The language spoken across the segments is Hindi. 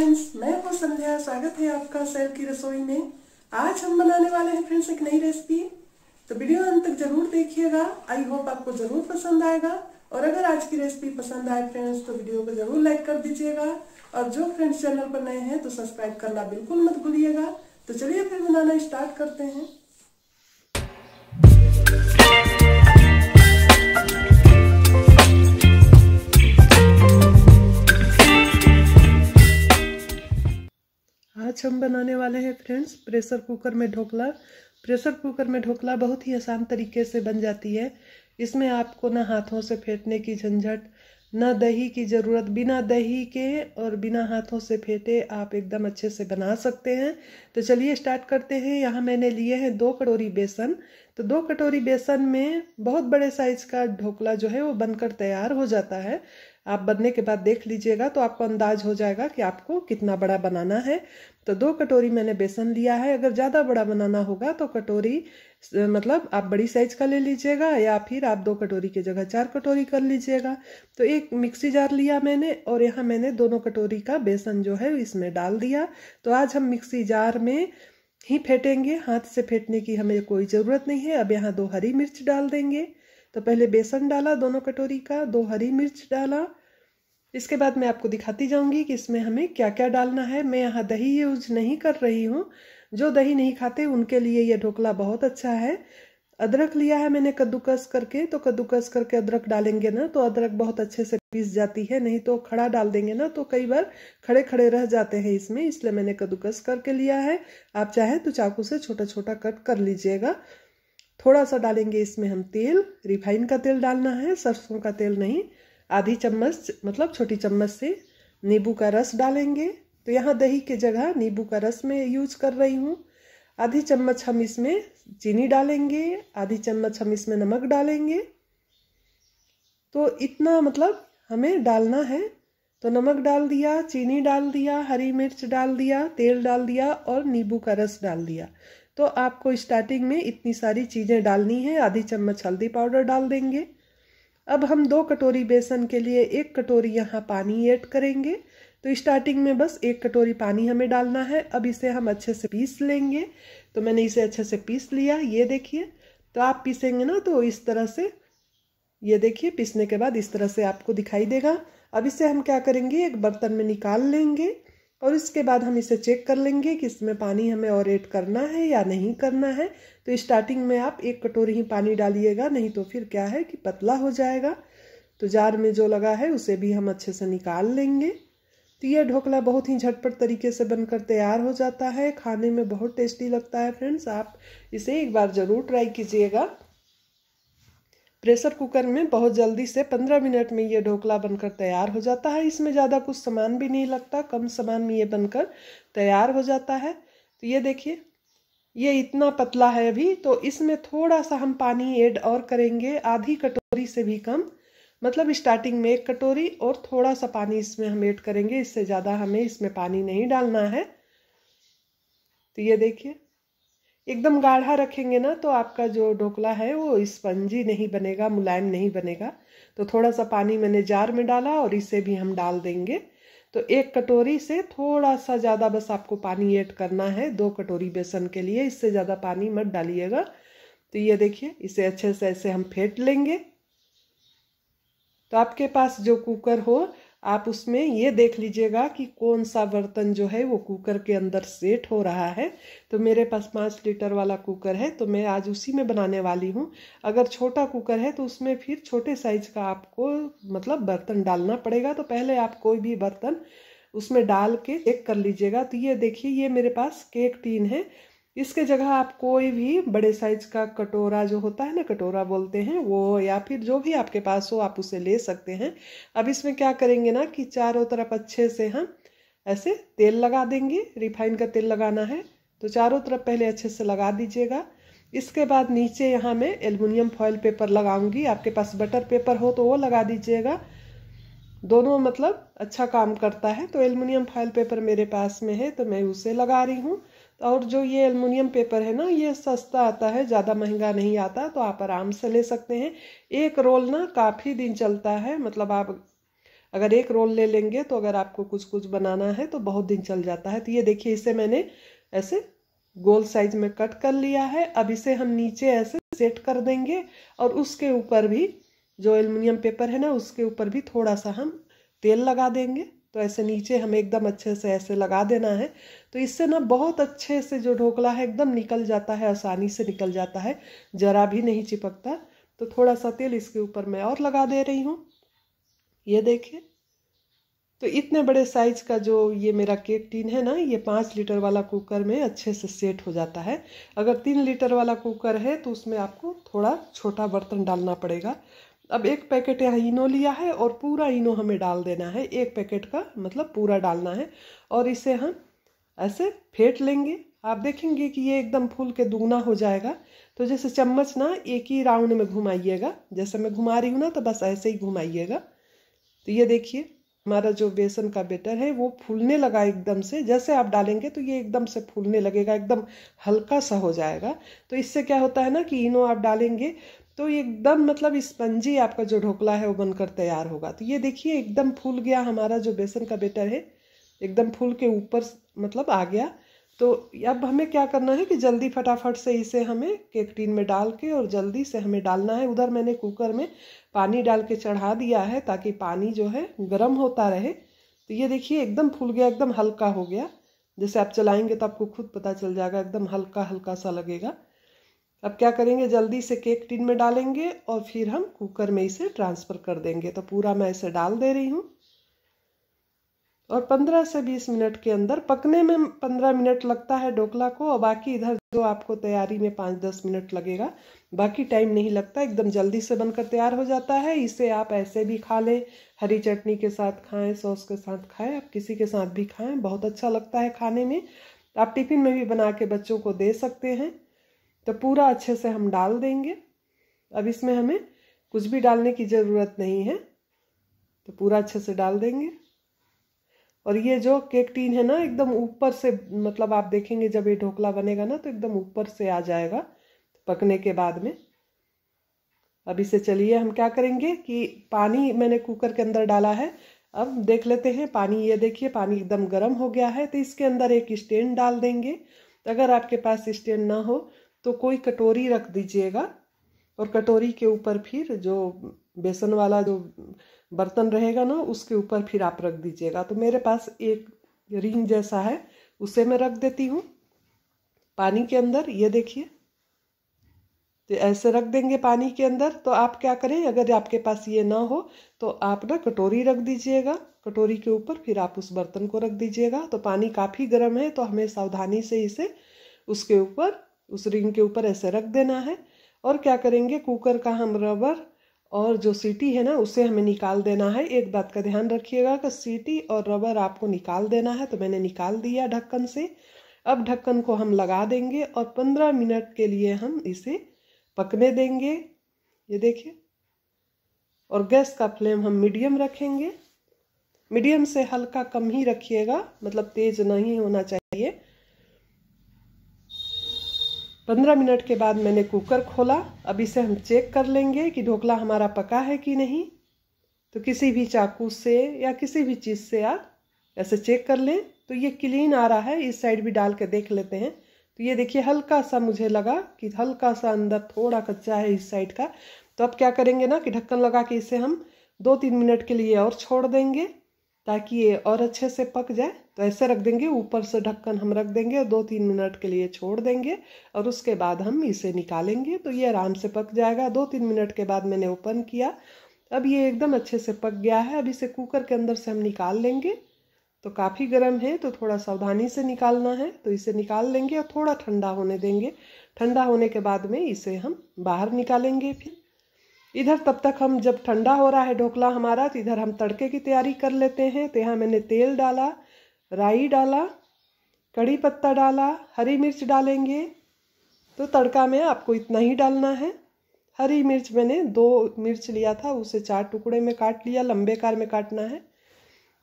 फ्रेंड्स मैं हूँ संध्या स्वागत है आपका सेल की रसोई में आज हम बनाने वाले हैं फ्रेंड्स एक नई रेसिपी तो वीडियो अंत तक जरूर देखिएगा आई होप आपको जरूर पसंद आएगा और अगर आज की रेसिपी पसंद आए फ्रेंड्स तो वीडियो को जरूर लाइक कर दीजिएगा और जो फ्रेंड्स चैनल पर नए हैं तो सब्सक्राइब करना बिल्कुल मत भूलिएगा तो चलिए फिर बनाना स्टार्ट करते हैं आज हम बनाने वाले हैं फ्रेंड्स प्रेशर कुकर में ढोकला प्रेशर कुकर में ढोकला बहुत ही आसान तरीके से बन जाती है इसमें आपको ना हाथों से फेंटने की झंझट ना दही की ज़रूरत बिना दही के और बिना हाथों से फेंटे आप एकदम अच्छे से बना सकते हैं तो चलिए स्टार्ट करते हैं यहाँ मैंने लिए हैं दो कटोरी बेसन तो दो कटोरी बेसन में बहुत बड़े साइज़ का ढोकला जो है वो बनकर तैयार हो जाता है आप बनने के बाद देख लीजिएगा तो आपको अंदाज हो जाएगा कि आपको कितना बड़ा बनाना है तो दो कटोरी मैंने बेसन लिया है अगर ज़्यादा बड़ा बनाना होगा तो कटोरी मतलब आप बड़ी साइज का ले लीजिएगा या फिर आप दो कटोरी की जगह चार कटोरी कर लीजिएगा तो एक मिक्सी जार लिया मैंने और यहाँ मैंने दोनों कटोरी का बेसन जो है इसमें डाल दिया तो आज हम मिक्सी जार में ही फेंटेंगे हाथ से फेंटने की हमें कोई ज़रूरत नहीं है अब यहाँ दो हरी मिर्च डाल देंगे तो पहले बेसन डाला दोनों कटोरी का दो हरी मिर्च डाला इसके बाद मैं आपको दिखाती जाऊंगी कि इसमें हमें क्या क्या डालना है मैं यहाँ दही यूज नहीं कर रही हूँ जो दही नहीं खाते उनके लिए यह ढोकला बहुत अच्छा है अदरक लिया है मैंने कद्दूकस करके तो कद्दूकस करके अदरक डालेंगे ना तो अदरक बहुत अच्छे से पीस जाती है नहीं तो खड़ा डाल देंगे ना तो कई बार खड़े खड़े रह जाते हैं इसमें इसलिए मैंने कद्दूकस करके लिया है आप चाहे तो चाकू से छोटा छोटा कट कर लीजिएगा थोड़ा सा डालेंगे इसमें हम तेल रिफाइन का तेल डालना है सरसों का तेल नहीं आधी चम्मच मतलब छोटी चम्मच से नींबू का रस डालेंगे तो यहाँ दही के जगह नींबू का रस में यूज कर रही हूँ आधी चम्मच हम इसमें चीनी डालेंगे आधी चम्मच हम इसमें नमक डालेंगे तो इतना मतलब हमें डालना है तो नमक डाल दिया चीनी डाल दिया हरी मिर्च डाल दिया तेल डाल दिया और नींबू का रस डाल दिया तो आपको स्टार्टिंग में इतनी सारी चीज़ें डालनी है आधी चम्मच हल्दी पाउडर डाल देंगे अब हम दो कटोरी बेसन के लिए एक कटोरी यहाँ पानी ऐड करेंगे तो स्टार्टिंग में बस एक कटोरी पानी हमें डालना है अब इसे हम अच्छे से पीस लेंगे तो मैंने इसे अच्छे से पीस लिया ये देखिए तो आप पीसेंगे ना तो इस तरह से ये देखिए पीसने के बाद इस तरह से आपको दिखाई देगा अब इसे हम क्या करेंगे एक बर्तन में निकाल लेंगे और इसके बाद हम इसे चेक कर लेंगे कि इसमें पानी हमें और ऐड करना है या नहीं करना है तो स्टार्टिंग में आप एक कटोरी ही पानी डालिएगा नहीं तो फिर क्या है कि पतला हो जाएगा तो जार में जो लगा है उसे भी हम अच्छे से निकाल लेंगे तो यह ढोकला बहुत ही झटपट तरीके से बनकर तैयार हो जाता है खाने में बहुत टेस्टी लगता है फ्रेंड्स आप इसे एक बार ज़रूर ट्राई कीजिएगा प्रेशर कुकर में बहुत जल्दी से पंद्रह मिनट में ये ढोकला बनकर तैयार हो जाता है इसमें ज़्यादा कुछ सामान भी नहीं लगता कम सामान में ये बनकर तैयार हो जाता है तो ये देखिए ये इतना पतला है अभी तो इसमें थोड़ा सा हम पानी ऐड और करेंगे आधी कटोरी से भी कम मतलब स्टार्टिंग में एक कटोरी और थोड़ा सा पानी इसमें हम ऐड करेंगे इससे ज़्यादा हमें इसमें पानी नहीं डालना है तो ये देखिए एकदम गाढ़ा रखेंगे ना तो आपका जो ढोकला है वो स्पंजी नहीं बनेगा मुलायम नहीं बनेगा तो थोड़ा सा पानी मैंने जार में डाला और इसे भी हम डाल देंगे तो एक कटोरी से थोड़ा सा ज़्यादा बस आपको पानी ऐड करना है दो कटोरी बेसन के लिए इससे ज़्यादा पानी मत डालिएगा तो ये देखिए इसे अच्छे से ऐसे हम फेंट लेंगे तो आपके पास जो कुकर हो आप उसमें ये देख लीजिएगा कि कौन सा बर्तन जो है वो कुकर के अंदर सेट हो रहा है तो मेरे पास पाँच लीटर वाला कुकर है तो मैं आज उसी में बनाने वाली हूँ अगर छोटा कुकर है तो उसमें फिर छोटे साइज का आपको मतलब बर्तन डालना पड़ेगा तो पहले आप कोई भी बर्तन उसमें डाल के चेक कर लीजिएगा तो ये देखिए ये मेरे पास केक टीन है इसके जगह आप कोई भी बड़े साइज का कटोरा जो होता है ना कटोरा बोलते हैं वो या फिर जो भी आपके पास हो आप उसे ले सकते हैं अब इसमें क्या करेंगे ना कि चारों तरफ अच्छे से हम ऐसे तेल लगा देंगे रिफाइन का तेल लगाना है तो चारों तरफ पहले अच्छे से लगा दीजिएगा इसके बाद नीचे यहाँ मैं एल्युमिनियम फॉयल पेपर लगाऊंगी आपके पास बटर पेपर हो तो वो लगा दीजिएगा दोनों मतलब अच्छा काम करता है तो एल्युमिनियम फॉयल पेपर मेरे पास में है तो मैं उसे लगा रही हूँ और जो ये एलमिनियम पेपर है ना ये सस्ता आता है ज़्यादा महंगा नहीं आता तो आप आराम से ले सकते हैं एक रोल ना काफ़ी दिन चलता है मतलब आप अगर एक रोल ले लेंगे तो अगर आपको कुछ कुछ बनाना है तो बहुत दिन चल जाता है तो ये देखिए इसे मैंने ऐसे गोल साइज में कट कर लिया है अब इसे हम नीचे ऐसे सेट कर देंगे और उसके ऊपर भी जो एल्युमिनियम पेपर है ना उसके ऊपर भी थोड़ा सा हम तेल लगा देंगे तो ऐसे नीचे हमें एकदम अच्छे से ऐसे लगा देना है तो इससे ना बहुत अच्छे से जो ढोकला है एकदम निकल जाता है आसानी से निकल जाता है ज़रा भी नहीं चिपकता तो थोड़ा सा तेल इसके ऊपर मैं और लगा दे रही हूँ ये देखिए तो इतने बड़े साइज का जो ये मेरा केक टीन है ना ये पाँच लीटर वाला कुकर में अच्छे से सेट हो जाता है अगर तीन लीटर वाला कुकर है तो उसमें आपको थोड़ा छोटा बर्तन डालना पड़ेगा अब एक पैकेट यहाँ इनो लिया है और पूरा इनो हमें डाल देना है एक पैकेट का मतलब पूरा डालना है और इसे हम ऐसे फेंट लेंगे आप देखेंगे कि ये एकदम फूल के दुगना हो जाएगा तो जैसे चम्मच ना एक ही राउंड में घुमाइएगा जैसे मैं घुमा रही हूँ ना तो बस ऐसे ही घुमाइएगा तो ये देखिए हमारा जो बेसन का बेटर है वो फूलने लगा एकदम से जैसे आप डालेंगे तो ये एकदम से फूलने लगेगा एकदम हल्का सा हो जाएगा तो इससे क्या होता है ना कि इनो आप डालेंगे तो एकदम मतलब स्पंजी आपका जो ढोकला है वो बनकर तैयार होगा तो ये देखिए एकदम फूल गया हमारा जो बेसन का बेटर है एकदम फूल के ऊपर मतलब आ गया तो अब हमें क्या करना है कि जल्दी फटाफट से इसे हमें केक टीन में डाल के और जल्दी से हमें डालना है उधर मैंने कुकर में पानी डाल के चढ़ा दिया है ताकि पानी जो है गर्म होता रहे तो ये देखिए एकदम फूल गया एकदम हल्का हो गया जैसे आप चलाएंगे तो आपको खुद पता चल जाएगा एकदम हल्का हल्का सा लगेगा अब क्या करेंगे जल्दी से केक टिन में डालेंगे और फिर हम कुकर में इसे ट्रांसफ़र कर देंगे तो पूरा मैं इसे डाल दे रही हूँ और 15 से 20 मिनट के अंदर पकने में 15 मिनट लगता है ढोकला को और बाकी इधर जो आपको तैयारी में पाँच दस मिनट लगेगा बाकी टाइम नहीं लगता एकदम जल्दी से बनकर तैयार हो जाता है इसे आप ऐसे भी खा लें हरी चटनी के साथ खाएं सॉस के साथ खाएं आप किसी के साथ भी खाएं बहुत अच्छा लगता है खाने में आप टिफ़िन में भी बना के बच्चों को दे सकते हैं तो पूरा अच्छे से हम डाल देंगे अब इसमें हमें कुछ भी डालने की ज़रूरत नहीं है तो पूरा अच्छे से डाल देंगे और ये जो केक टीन है ना एकदम ऊपर से मतलब आप देखेंगे जब ये ढोकला बनेगा ना तो एकदम ऊपर से आ जाएगा पकने के बाद में अब इसे चलिए हम क्या करेंगे कि पानी मैंने कुकर के अंदर डाला है अब देख लेते हैं पानी ये देखिए पानी एकदम गर्म हो गया है तो इसके अंदर एक स्टैंड डाल देंगे तो अगर आपके पास स्टैंड ना हो तो कोई कटोरी रख दीजिएगा और कटोरी के ऊपर फिर जो बेसन वाला जो बर्तन रहेगा ना उसके ऊपर फिर आप रख दीजिएगा तो मेरे पास एक रिंग जैसा है उसे मैं रख देती हूँ पानी के अंदर ये देखिए तो ऐसे रख देंगे पानी के अंदर तो आप क्या करें अगर आपके पास ये ना हो तो आप ना कटोरी रख दीजिएगा कटोरी के ऊपर फिर आप उस बर्तन को रख दीजिएगा तो पानी काफ़ी गर्म है तो हमें सावधानी से इसे उसके ऊपर उस रिंग के ऊपर ऐसे रख देना है और क्या करेंगे कुकर का हम रबर और जो सीटी है ना उसे हमें निकाल देना है एक बात का ध्यान रखिएगा कि सीटी और रबर आपको निकाल देना है तो मैंने निकाल दिया ढक्कन से अब ढक्कन को हम लगा देंगे और पंद्रह मिनट के लिए हम इसे पकने देंगे ये देखिए और गैस का फ्लेम हम मीडियम रखेंगे मीडियम से हल्का कम ही रखिएगा मतलब तेज नहीं होना चाहिए पंद्रह मिनट के बाद मैंने कुकर खोला अब इसे हम चेक कर लेंगे कि ढोकला हमारा पका है कि नहीं तो किसी भी चाकू से या किसी भी चीज़ से आप ऐसे चेक कर लें तो ये क्लीन आ रहा है इस साइड भी डाल के देख लेते हैं तो ये देखिए हल्का सा मुझे लगा कि हल्का सा अंदर थोड़ा कच्चा है इस साइड का तो अब क्या करेंगे ना कि ढक्कन लगा के इसे हम दो तीन मिनट के लिए और छोड़ देंगे ताकि ये और अच्छे से पक जाए तो ऐसे रख देंगे ऊपर से ढक्कन हम रख देंगे और दो तीन मिनट के लिए छोड़ देंगे और उसके बाद हम इसे निकालेंगे तो ये आराम से पक जाएगा दो तीन मिनट के बाद मैंने ओपन किया अब ये एकदम अच्छे से पक गया है अब इसे कुकर के अंदर से हम निकाल लेंगे तो काफ़ी गर्म है तो थोड़ा सावधानी से निकालना है तो इसे निकाल लेंगे और थोड़ा ठंडा होने देंगे ठंडा होने के बाद में इसे हम बाहर निकालेंगे फिर इधर तब तक हम जब ठंडा हो रहा है ढोकला हमारा तो इधर हम तड़के की तैयारी कर लेते हैं तो यहाँ मैंने तेल डाला राई डाला कड़ी पत्ता डाला हरी मिर्च डालेंगे तो तड़का में आपको इतना ही डालना है हरी मिर्च मैंने दो मिर्च लिया था उसे चार टुकड़े में काट लिया लंबे कार में काटना है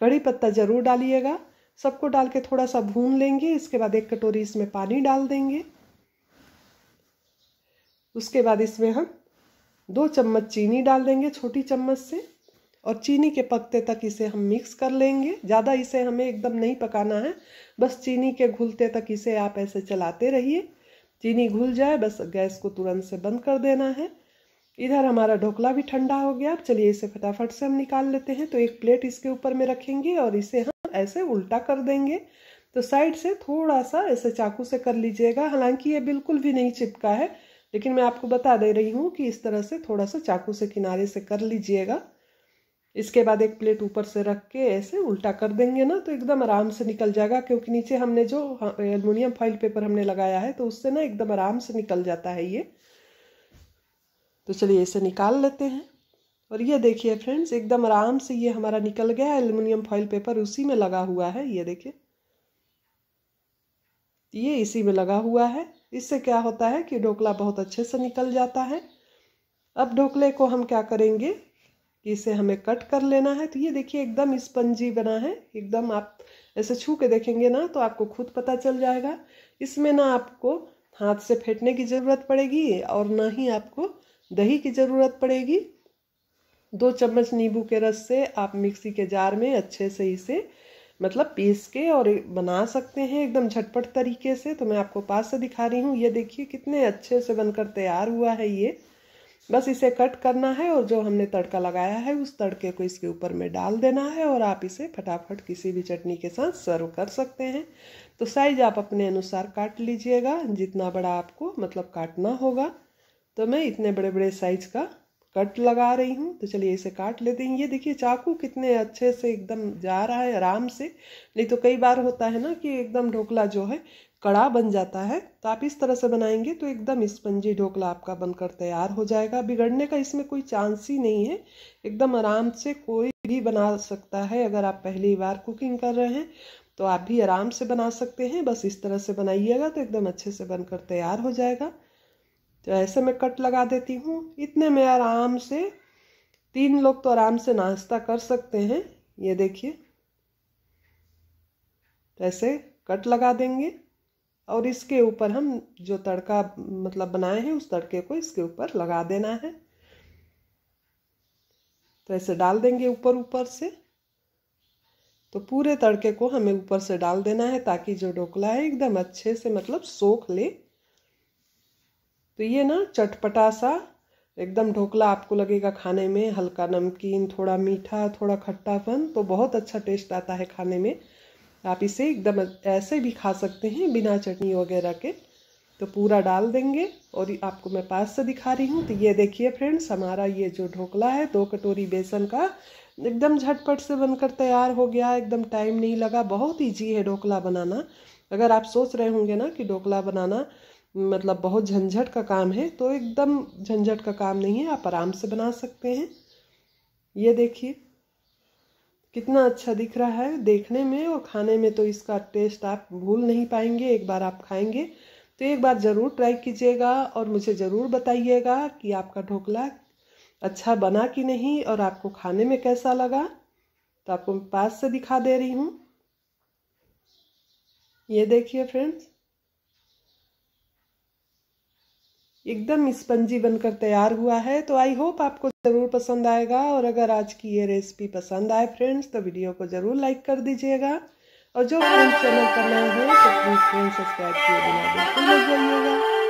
कड़ी पत्ता ज़रूर डालिएगा सबको डाल के थोड़ा सा भून लेंगे इसके बाद एक कटोरी इसमें पानी डाल देंगे उसके बाद इसमें हम दो चम्मच चीनी डाल देंगे छोटी चम्मच से और चीनी के पकते तक इसे हम मिक्स कर लेंगे ज़्यादा इसे हमें एकदम नहीं पकाना है बस चीनी के घुलते तक इसे आप ऐसे चलाते रहिए चीनी घुल जाए बस गैस को तुरंत से बंद कर देना है इधर हमारा ढोकला भी ठंडा हो गया अब चलिए इसे फटाफट से हम निकाल लेते हैं तो एक प्लेट इसके ऊपर में रखेंगे और इसे हम ऐसे उल्टा कर देंगे तो साइड से थोड़ा सा ऐसे चाकू से कर लीजिएगा हालांकि ये बिल्कुल भी नहीं चिपका है लेकिन मैं आपको बता दे रही हूँ कि इस तरह से थोड़ा सा चाकू से किनारे से कर लीजिएगा इसके बाद एक प्लेट ऊपर से रख के ऐसे उल्टा कर देंगे ना तो एकदम आराम से निकल जाएगा क्योंकि नीचे हमने जो हाँ, एलमिनियम फॉइल पेपर हमने लगाया है तो उससे ना एकदम आराम से निकल जाता है ये तो चलिए इसे निकाल लेते हैं और ये देखिए फ्रेंड्स एकदम आराम से ये हमारा निकल गया एल्युमिनियम फॉइल पेपर उसी में लगा हुआ है ये देखिए ये इसी में लगा हुआ है इससे क्या होता है कि ढोकला बहुत अच्छे से निकल जाता है अब ढोकले को हम क्या करेंगे कि इसे हमें कट कर लेना है तो ये देखिए एकदम स्पंजी बना है एकदम आप ऐसे छू के देखेंगे ना तो आपको खुद पता चल जाएगा इसमें ना आपको हाथ से फेंटने की ज़रूरत पड़ेगी और ना ही आपको दही की ज़रूरत पड़ेगी दो चम्मच नींबू के रस से आप मिक्सी के जार में अच्छे से इसे मतलब पीस के और बना सकते हैं एकदम झटपट तरीके से तो मैं आपको पास से दिखा रही हूँ ये देखिए कितने अच्छे से बनकर तैयार हुआ है ये बस इसे कट करना है और जो हमने तड़का लगाया है उस तड़के को इसके ऊपर में डाल देना है और आप इसे फटाफट किसी भी चटनी के साथ सर्व कर सकते हैं तो साइज आप अपने अनुसार काट लीजिएगा जितना बड़ा आपको मतलब काटना होगा तो मैं इतने बड़े बड़े साइज का कट लगा रही हूँ तो चलिए इसे काट लेते हैं ये देखिए चाकू कितने अच्छे से एकदम जा रहा है आराम से नहीं तो कई बार होता है ना कि एकदम ढोकला जो है कड़ा बन जाता है तो आप इस तरह से बनाएंगे तो एकदम स्पंजी ढोकला आपका बनकर तैयार हो जाएगा बिगड़ने का इसमें कोई चांस ही नहीं है एकदम आराम से कोई भी बना सकता है अगर आप पहली बार कुकिंग कर रहे हैं तो आप भी आराम से बना सकते हैं बस इस तरह से बनाइएगा तो एकदम अच्छे से बनकर तैयार हो जाएगा तो ऐसे मैं कट लगा देती हूँ इतने में आराम से तीन लोग तो आराम से नाश्ता कर सकते हैं ये देखिए तो ऐसे कट लगा देंगे और इसके ऊपर हम जो तड़का मतलब बनाए हैं उस तड़के को इसके ऊपर लगा देना है तो ऐसे डाल देंगे ऊपर ऊपर से तो पूरे तड़के को हमें ऊपर से डाल देना है ताकि जो ढोकला है एकदम अच्छे से मतलब सोख ले तो ये ना चटपटा सा एकदम ढोकला आपको लगेगा खाने में हल्का नमकीन थोड़ा मीठा थोड़ा खट्टापन तो बहुत अच्छा टेस्ट आता है खाने में आप इसे एकदम ऐसे भी खा सकते हैं बिना चटनी वगैरह के तो पूरा डाल देंगे और आपको मैं पास से दिखा रही हूँ तो ये देखिए फ्रेंड्स हमारा ये जो ढोकला है दो कटोरी बेसन का एकदम झटपट से बनकर तैयार हो गया एकदम टाइम नहीं लगा बहुत ईजी है ढोकला बनाना अगर आप सोच रहे होंगे ना कि ढोकला बनाना मतलब बहुत झंझट का काम है तो एकदम झंझट का काम नहीं है आप आराम से बना सकते हैं ये देखिए कितना अच्छा दिख रहा है देखने में और खाने में तो इसका टेस्ट आप भूल नहीं पाएंगे एक बार आप खाएंगे तो एक बार ज़रूर ट्राई कीजिएगा और मुझे ज़रूर बताइएगा कि आपका ढोकला अच्छा बना कि नहीं और आपको खाने में कैसा लगा तो आपको पास से दिखा दे रही हूँ ये देखिए फ्रेंड्स एकदम स्पंजी बनकर तैयार हुआ है तो आई होप आपको ज़रूर पसंद आएगा और अगर आज की ये रेसिपी पसंद आए फ्रेंड्स तो वीडियो को ज़रूर लाइक कर दीजिएगा और जो फ्रेंड्स चैनल पर नए हैं तो प्लीज़ फ्रेंड सब्सक्राइब किए बिना बिल्कुल मत जाइएगा